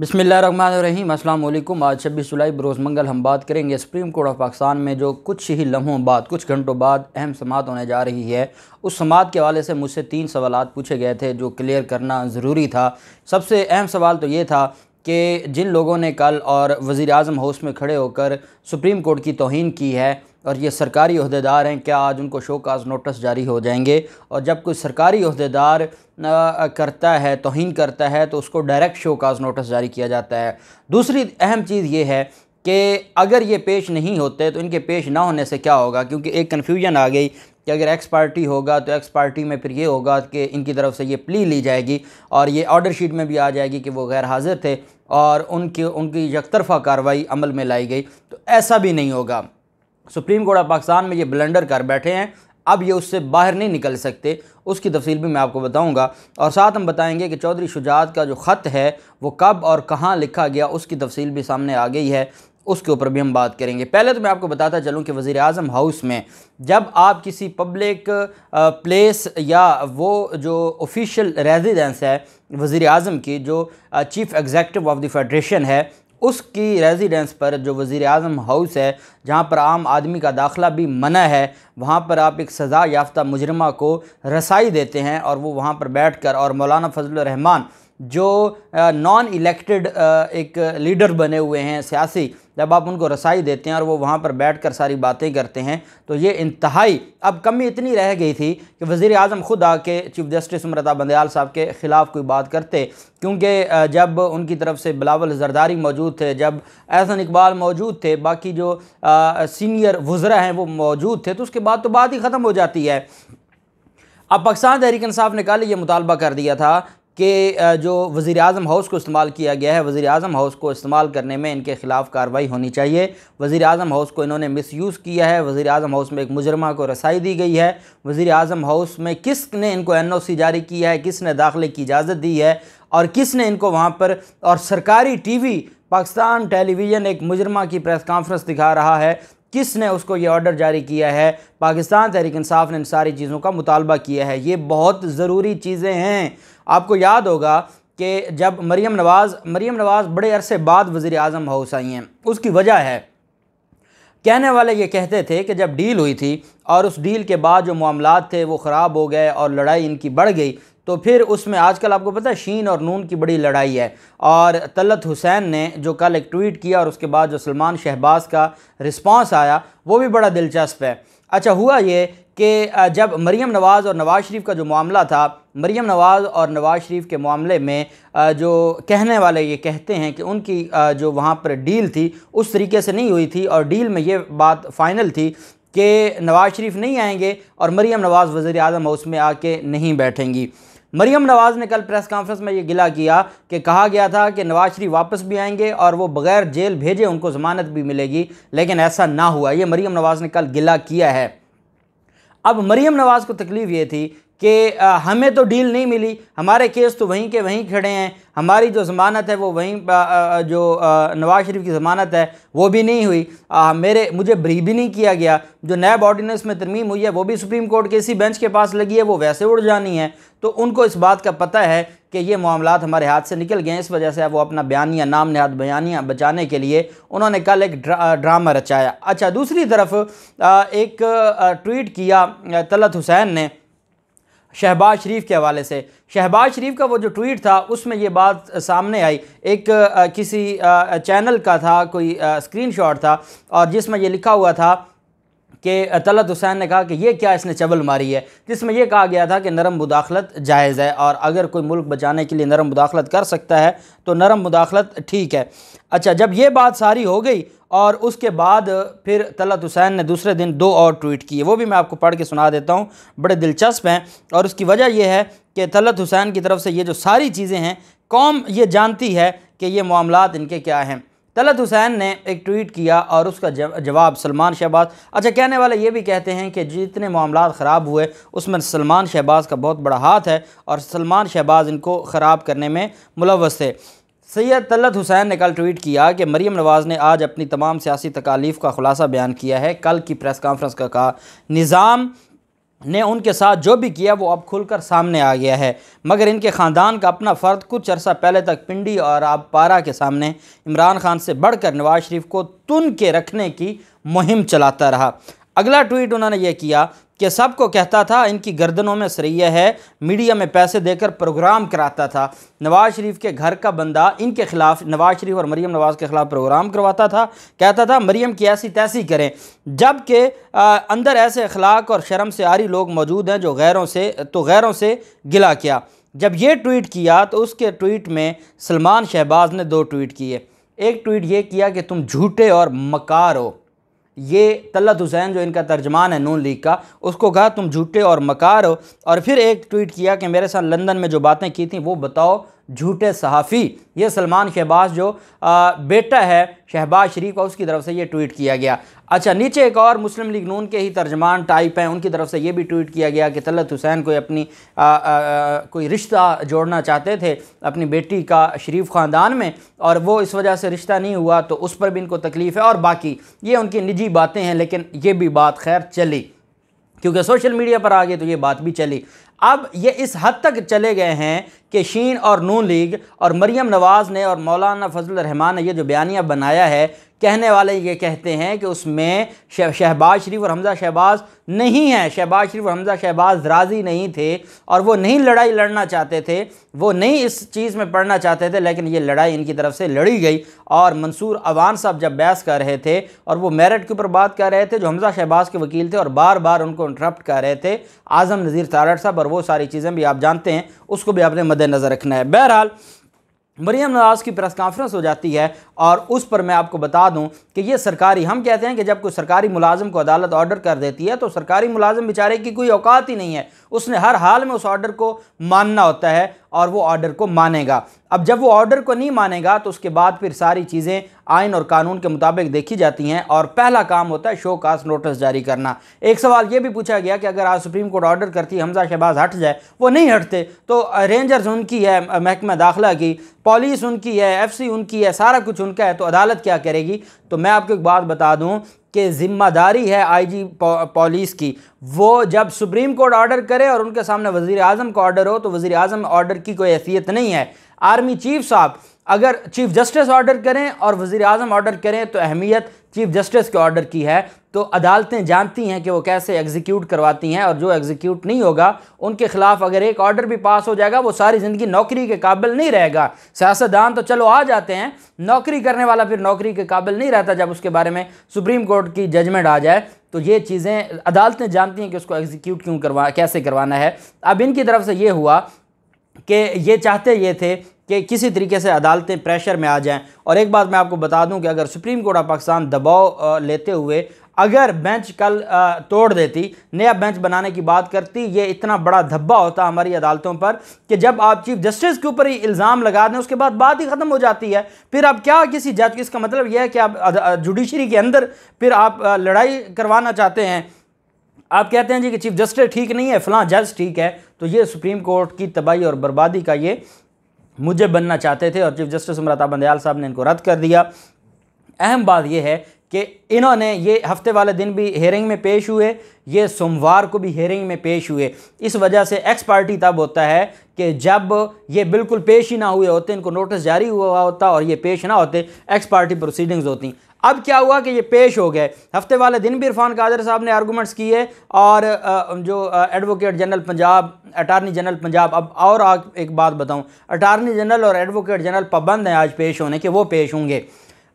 बिसमीम अल्लाम आज छब्बीस जुलाई बरोज़ मंगल हम बात करेंगे सुप्रीम कोर्ट ऑफ पाकिस्तान में जो कुछ ही लम्हों बाद कुछ घंटों बाद अहम समात होने जा रही है उस समात के हवाले से मुझसे तीन सवाल पूछे गए थे जो क्लियर करना ज़रूरी था सबसे अहम सवाल तो ये था कि जिन लोगों ने कल और वज़ी अजम हाउस में खड़े होकर सुप्रीम कोर्ट की तोहन की है और ये सरकारी अहदेदार हैं क्या आज उनको शो काज नोटिस जारी हो जाएंगे और जब कोई सरकारी अहदेदार करता है तोहन करता है तो उसको डायरेक्ट शो काज नोटिस जारी किया जाता है दूसरी अहम चीज़ ये है कि अगर ये पेश नहीं होते तो इनके पेश ना होने से क्या होगा क्योंकि एक कन्फ्यूजन आ गई कि अगर एक्स पार्टी होगा तो एक्स पार्टी में फिर ये होगा कि इनकी तरफ से ये प्ली ली जाएगी और ये ऑर्डर शीट में भी आ जाएगी कि वो गैर हाजिर थे और उनकी उनकी यकतरफा कार्रवाई अमल में लाई गई तो ऐसा भी नहीं होगा सुप्रीम कोर्ट ऑफ पाकिस्तान में ये ब्लेंडर कर बैठे हैं अब ये उससे बाहर नहीं निकल सकते उसकी तफसील भी मैं आपको बताऊंगा और साथ हम बताएंगे कि चौधरी शुजात का जो ख़त है वो कब और कहाँ लिखा गया उसकी तफसील भी सामने आ गई है उसके ऊपर भी हम बात करेंगे पहले तो मैं आपको बताता चलूँ कि वज़ी अजम हाउस में जब आप किसी पब्लिक प्लेस या वो जो ऑफिशियल रेजिडेंस है वज़ी अजम की जो chief executive of the federation है उसकी रेजिडेंस पर जो वज़ी अजम हाउस है जहाँ पर आम आदमी का दाखिला भी मना है वहाँ पर आप एक सज़ा याफ्ता मुजरमा को रसाई देते हैं और वो वहाँ पर बैठ कर और मौलाना फजलरहमान जो नॉन इलेक्टेड एक लीडर बने हुए हैं सियासी जब आप उनको रसाई देते हैं और वो वहाँ पर बैठ कर सारी बातें करते हैं तो ये इंतहाई अब कमी इतनी रह गई थी कि वज़ी अजम ख़ुद आके चीफ जस्टिस उम्रता बंदयाल साहब के ख़िलाफ़ कोई बात करते क्योंकि जब उनकी तरफ से बिलावल जरदारी मौजूद थे जब एहसन इकबाल मौजूद थे बाकी जो आ, सीनियर वज़रा हैं वो मौजूद थे तो उसके बाद तो बात ही ख़त्म हो जाती है अब पाकिस्तान तहरीक साहब ने कल ये मुतालबा कर दिया था के जो वज़ी अजम हाउस को इस्तेमाल किया गया है वज़ी अजम हाउस को इस्तेमाल करने में इनके ख़िलाफ़ कार्रवाई होनी चाहिए वज़ी अजम हाउस को इन्होंने मिस यूज़ किया है वज़ी अजम हाउस में एक मुजरमा को रसाई दी गई है वज़ी अजम हाउस में किस ने इनको एन ओ सी जारी किया है किस ने दाखिले की इजाज़त दी है और किस ने इनको वहाँ पर और सरकारी टी वी पाकिस्तान टेलीविज़न एक मुजरमा की प्रेस कॉन्फ्रेंस दिखा रहा है किसने उसको ये ऑर्डर जारी किया है पाकिस्तान तहरीक इंसाफ ने इन सारी चीज़ों का मुतालबा किया है ये बहुत ज़रूरी चीज़ें हैं आपको याद होगा कि जब मरीम नवाज़ मरीम नवाज़ बड़े अरसे बाद वज़ी अजम हाउस आई हैं उसकी वजह है कहने वाले ये कहते थे कि जब डील हुई थी और उस डील के बाद जो मामला थे वो ख़राब हो गए और लड़ाई इनकी बढ़ गई तो फिर उसमें आजकल आपको पता है शीन और नून की बड़ी लड़ाई है और तलत हुसैन ने जो कल एक ट्वीट किया और उसके बाद जो सलमान शहबाज का रिस्पांस आया वो भी बड़ा दिलचस्प है अच्छा हुआ ये कि जब मरीम नवाज़ और नवाज़ शरीफ का जो मामला था मरीम नवाज़ और नवाज़ शरीफ के मामले में जो कहने वाले ये कहते हैं कि उनकी जो वहाँ पर डील थी उस तरीके से नहीं हुई थी और डील में ये बात फ़ाइनल थी कि नवाज़ शरीफ नहीं आएंगे और मरीम नवाज़ वज़ी अजम हाउस में आके नहीं बैठेंगी मरीम नवाज़ ने कल प्रेस कॉन्फ्रेंस में ये गिला किया कि कहा गया था कि नवाज शरीफ वापस भी आएंगे और वो बगैर जेल भेजे उनको ज़मानत भी मिलेगी लेकिन ऐसा ना हुआ ये मरीम नवाज़ ने कल गिला किया है अब मरीम नवाज़ को तकलीफ़ ये थी कि हमें तो डील नहीं मिली हमारे केस तो वहीं के वहीं खड़े हैं हमारी जो ज़मानत है वो वहीं जो नवाज शरीफ की ज़मानत है वो भी नहीं हुई आ, मेरे मुझे ब्री भी नहीं किया गया जो नैब ऑर्डीनेंस में तरमीम हुई है वो भी सुप्रीम कोर्ट के इसी बेंच के पास लगी है वो वैसे उड़ जानी है तो उनको इस बात का पता है कि ये मामला हमारे हाथ से निकल गए इस वजह से वो अपना बयानिया नाम नहाद बयानिया बचाने के लिए उन्होंने कल एक ड्रा, ड्रामा रचाया अच्छा दूसरी तरफ एक ट्वीट किया तलत हुसैन ने शहबाज शरीफ के हवाले से शहबाज शरीफ का वो जो ट्वीट था उसमें ये बात सामने आई एक आ, किसी आ, चैनल का था कोई स्क्रीनशॉट था और जिसमें ये लिखा हुआ था कि तलत हुसैन ने कहा कि ये क्या इसने चबल मारी है जिसमें यह कहा गया था कि नरम मुदाखलत जायज़ है और अगर कोई मुल्क बचाने के लिए नरम मुदाखलत कर सकता है तो नरम मुदाखलत ठीक है अच्छा जब ये बात सारी हो गई और उसके बाद फिर तलत हुसैन ने दूसरे दिन दो और ट्वीट किए वो भी मैं आपको पढ़ के सुना देता हूँ बड़े दिलचस्प हैं और उसकी वजह यह है कि तलत हुसैन की तरफ से ये जो सारी चीज़ें हैं कौम ये जानती है कि ये मामला इनके क्या हैं तलत हुसैन ने एक ट्वीट किया और उसका जवाब सलमान शहबाज अच्छा कहने वाले ये भी कहते हैं कि जितने मामला ख़राब हुए उसमें सलमान शहबाज का बहुत बड़ा हाथ है और सलमान शहबाज इनको ख़राब करने में मुलवस थे सैयद तलत हुसैन ने कल ट्वीट किया कि मरीम नवाज़ ने आज अपनी तमाम सियासी तकालीफ का खुलासा बयान किया है कल की प्रेस कॉन्फ्रेंस का कहा निज़ाम ने उनके साथ जो भी किया वो अब खुलकर सामने आ गया है मगर इनके ख़ानदान का अपना फ़र्द कुछ अरसा पहले तक पिंडी और आब पारा के सामने इमरान खान से बढ़कर नवाज शरीफ को तुन के रखने की मुहिम चलाता रहा अगला ट्वीट उन्होंने यह किया कि सबको कहता था इनकी गर्दनों में सरैया है मीडिया में पैसे देकर प्रोग्राम कराता था नवाज़ शरीफ के घर का बंदा इनके खिलाफ नवाज़ शरीफ और मरीम नवाज़ के ख़िलाफ़ प्रोग्राम करवाता था कहता था मरीम की ऐसी तैसी करें जबकि अंदर ऐसे अखलाक और शर्म से आरी लोग मौजूद हैं जो गैरों से तो गैरों से गिला किया जब ये ट्वीट किया तो उसके ट्वीट में सलमान शहबाज ने दो ट्वीट किए एक ट्वीट ये किया कि तुम झूठे और मकार हो ये तलत हुसैन जो इनका तर्जमान है नून लीग का उसको कहा तुम झूठे और मकार हो और फिर एक ट्वीट किया कि मेरे साथ लंदन में जो बातें की थी वो बताओ झूठे सहाफ़ी ये सलमान शहबाज जो बेटा है शहबाज शरीफ का उसकी तरफ से ये ट्वीट किया गया अच्छा नीचे एक और मुस्लिम लीग नून के ही तर्जमान टाइप हैं उनकी तरफ से ये भी ट्वीट किया गया कि तलत हुसैन कोई अपनी आ, आ, कोई रिश्ता जोड़ना चाहते थे अपनी बेटी का शरीफ ख़ानदान में और वो इस वजह से रिश्ता नहीं हुआ तो उस पर भी इनको तकलीफ़ है और बाकी ये उनकी निजी बातें हैं लेकिन ये भी बात खैर चली क्योंकि सोशल मीडिया पर आ गए तो ये बात भी चली अब ये इस हद तक चले गए हैं कि शीन और नून लीग और मरीम नवाज़ ने और मौलाना फजल रहमान ने यह जो बयानिया बनाया है कहने वाले ये कहते हैं कि उसमें शहबाज शरीफ और हमज़ा शहबाज नहीं है शहबाज शरीफ और हमज़ा शहबाज राज़ी नहीं थे और वो नहीं लड़ाई लड़ना चाहते थे वो नहीं इस चीज़ में पढ़ना चाहते थे लेकिन ये लड़ाई इनकी तरफ से लड़ी गई और मंसूर अवान साहब जब बहस कर रहे थे और वो मेरठ के ऊपर बात कर रहे थे जो हमज़ा शहबाज के वकील थे और बार बार उनको इंटरप्ट कर रहे थे आज़म नज़ीर तारड़ साहब और वो सारी चीज़ें भी आप जानते हैं उसको भी आपने मद्देनज़र रखना है बहरहाल मरियम नवाज़ की प्रेस कॉन्फ्रेंस हो जाती है और उस पर मैं आपको बता दूं कि ये सरकारी हम कहते हैं कि जब कोई सरकारी मुलाजम को अदालत ऑर्डर कर देती है तो सरकारी मुलाजम बेचारे की कोई औकात ही नहीं है उसने हर हाल में उस ऑर्डर को मानना होता है और वो ऑर्डर को मानेगा अब जब वो ऑर्डर को नहीं मानेगा तो उसके बाद फिर सारी चीज़ें आइन और कानून के मुताबिक देखी जाती हैं और पहला काम होता है शो कास्ट नोटिस जारी करना एक सवाल ये भी पूछा गया कि अगर आज सुप्रीम कोर्ट ऑर्डर करती हमजा शहबाज हट जाए वो नहीं हटते तो रेंजर्स उनकी है महकमा दाखिला की पॉलिस उनकी है एफ उनकी है सारा कुछ उन का है तो अदालत क्या करेगी तो मैं आपको एक बात बता दूं कि ज़िम्मेदारी है आईजी पुलिस की वो जब सुप्रीम कोर्ट ऑर्डर करे और उनके सामने वज़ी अजम का ऑर्डर हो तो वज़ी अजम ऑर्डर की कोई हैसियत नहीं है आर्मी चीफ साहब अगर चीफ जस्टिस ऑर्डर करें और वज़ी अजम ऑर्डर करें तो अहमियत चीफ जस्टिस के ऑर्डर की है तो अदालतें जानती हैं कि वो कैसे एग्जीक्यूट करवाती हैं और जो एग्जीक्यूट नहीं होगा उनके ख़िलाफ़ अगर एक ऑर्डर भी पास हो जाएगा वो सारी ज़िंदगी नौकरी के काबिल नहीं रहेगा सियासतदान तो चलो आ जाते हैं नौकरी करने वाला फिर नौकरी के काबिल नहीं रहता जब उसके बारे में सुप्रीम कोर्ट की जजमेंट आ जाए तो ये चीज़ें अदालतें जानती हैं कि उसको एग्जीक्यूट क्यों करवा कैसे करवाना है अब इनकी तरफ से ये हुआ कि ये चाहते ये थे कि किसी तरीके से अदालतें प्रेशर में आ जाएं और एक बात मैं आपको बता दूं कि अगर सुप्रीम कोर्ट ऑफ पाकिस्तान दबाव लेते हुए अगर बेंच कल तोड़ देती नया बेंच बनाने की बात करती ये इतना बड़ा धब्बा होता हमारी अदालतों पर कि जब आप चीफ जस्टिस के ऊपर ही इल्ज़ाम लगा दें उसके बाद बात ही ख़त्म हो जाती है फिर आप क्या किसी जज इसका मतलब यह है कि आप जुडिशरी के अंदर फिर आप लड़ाई करवाना चाहते हैं आप कहते हैं जी कि चीफ जस्टिस ठीक नहीं है फलां जज ठीक है तो ये सुप्रीम कोर्ट की तबाही और बर्बादी का ये मुझे बनना चाहते थे और चीफ जस्टिस उम्रता बंदयाल साहब ने इनको रद्द कर दिया अहम बात यह है कि इन्होंने ये हफ्ते वाले दिन भी हेयरिंग में पेश हुए ये सोमवार को भी हेयरिंग में पेश हुए इस वजह से एक्स पार्टी तब होता है कि जब ये बिल्कुल पेश ही ना हुए होते इनको नोटिस जारी हुआ होता और ये पेश ना होते एक्स पार्टी प्रोसीडिंग्स होती अब क्या हुआ कि ये पेश हो गए हफ्ते वाले दिन भी इरफान कादर साहब ने आर्गूमेंट्स किए और जो advocate general Punjab attorney general Punjab अब और एक बात बताऊं अटारनी जनरल और एडवोकेट जनरल पाबंद हैं आज पेश होने के वो पेश होंगे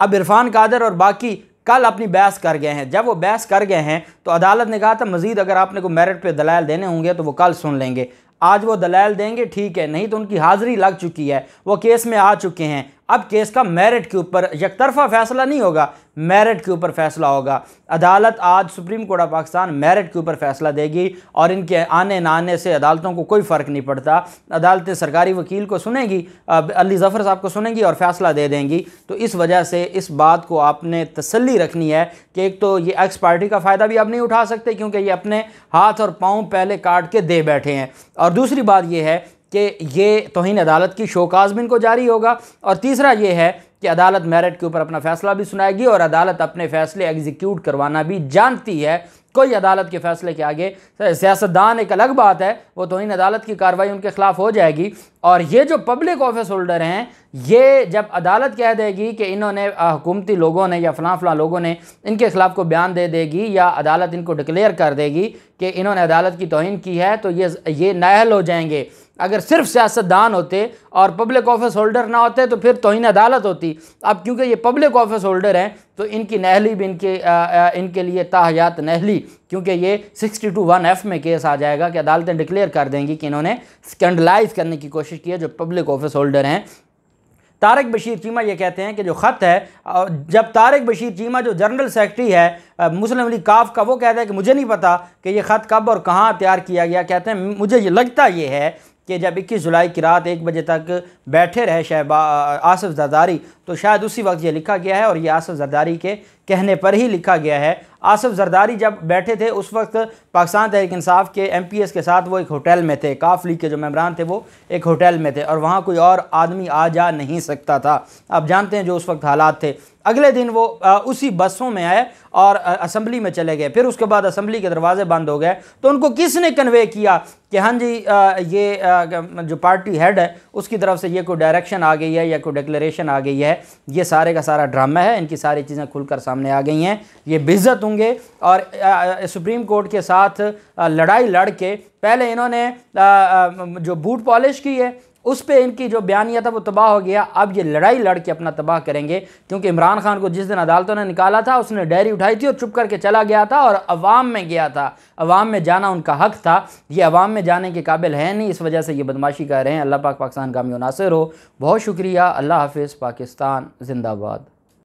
अब इरफान कादर और बाकी कल अपनी बहस कर गए हैं जब वो बहस कर गए हैं तो अदालत ने कहा था मज़ीद अगर आपने को मेरिट पे दलाल देने होंगे तो वो कल सुन लेंगे आज वो दलाल देंगे ठीक है नहीं तो उनकी हाज़िरी लग चुकी है वो केस में आ चुके हैं अब केस का मेरिट के ऊपर यकतरफा फैसला नहीं होगा मेरिट के ऊपर फैसला होगा अदालत आज supreme court of Pakistan merit के ऊपर फैसला देगी और इनके आने ना आने से अदालतों को कोई फ़र्क नहीं पड़ता अदालतें सरकारी वकील को सुनेगी अली ज़फ़र साहब को सुनेंगी और फैसला दे देंगी तो इस वजह से इस बात को आपने तसली रखनी है कि एक तो ये एक्स पार्टी का फ़ायदा भी आप नहीं उठा सकते क्योंकि ये अपने हाथ और पाँव पहले काट के दे बैठे हैं और दूसरी बात यह है कि ये तोहन अदालत की शोकाज भी इनको जारी होगा और तीसरा ये है कि अदालत मेरिट के ऊपर अपना फैसला भी सुनाएगी और अदालत अपने फैसले एग्जीक्यूट करवाना भी जानती है कोई अदालत के फैसले के आगे सियासतदान एक अलग बात है वो तोहन अदालत की कार्रवाई उनके खिलाफ हो जाएगी और ये जो पब्लिक ऑफिस होल्डर हैं ये जब अदालत कह देगी कि इन्होंने हुकूमती लोगों ने या फला फलां लोगों ने इनके ख़िलाफ़ को बयान दे देगी या अदालत इनको डिक्लेयर कर देगी कि इन्होंने अदालत की तोहन की है तो ये ये नाहल हो जाएंगे अगर सिर्फ सियासतदान होते और पब्लिक ऑफिस होल्डर ना होते तो फिर तोहन अदालत होती अब क्योंकि ये पब्लिक ऑफिस होल्डर हैं तो इनकी नहली भी इनके आ, आ, इनके लिए ताहयात नहली क्योंकि ये सिक्सटी टू वन एफ़ में केस आ जाएगा कि अदालतें डिक्लेयर कर देंगी कि इन्होंने स्कैंडलाइज करने की कोशिश की है जो पब्लिक ऑफिस होल्डर हैं तारक बशीर चीमा ये कहते हैं कि जो ख़त है जब तारक बशीर चीमा जो जनरल सेक्रेटरी है मुस्लिम लीग काफ का वो कहता है कि मुझे नहीं पता कि ये ख़त कब और कहाँ तैयार किया गया कहते हैं मुझे ये लगता ये है कि जब 21 जुलाई की रात एक बजे तक बैठे रहे शहबा आसफ़ जरदारी तो शायद उसी वक्त ये लिखा गया है और ये आसफ़ जरदारी के कहने पर ही लिखा गया है आसफ जरदारी जब बैठे थे उस वक्त पाकिस्तान तहरीक इंसाफ के एम के साथ वो एक होटल में थे काफ लीग के जो मेम्बरान थे वो एक होटल में थे और वहाँ कोई और आदमी आ जा नहीं सकता था आप जानते हैं जो उस वक्त हालात थे अगले दिन वो उसी बसों में आए और असम्बली में चले गए फिर उसके बाद असम्बली के दरवाजे बंद हो गए तो उनको किसने कन्वे किया कि हाँ जी ये जो पार्टी हेड है उसकी तरफ से ये कोई डायरेक्शन आ गई है या कोई डिक्लेरेशन आ गई है ये सारे का सारा ड्रामा है इनकी सारी चीज़ें खुलकर सामने सामने आ गई हैं ये बिजत होंगे और सुप्रीम कोर्ट के साथ लड़ाई लड़ के पहले इन्होंने जो बूट पॉलिश की है उस पर इनकी जो बयानिया था वो तबाह हो गया अब ये लड़ाई लड़ के अपना तबाह करेंगे क्योंकि इमरान खान को जिस दिन अदालतों ने निकाला था उसने डायरी उठाई थी और चुप करके चला गया था और अवाम में गया था अवाम में जाना उनका हक था ये अवाम में जाने के काबिल है नहीं इस वजह से ये बदमाशी कर रहे हैं अल्लाह पाक पाकिस्तान का नासिर हो बहुत शुक्रिया अल्लाह हाफिज़ पाकिस्तान जिंदाबाद